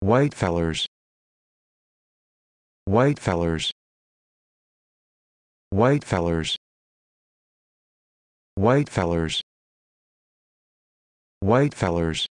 White fellers. White fellers. White fellers. White fellers. White fellers.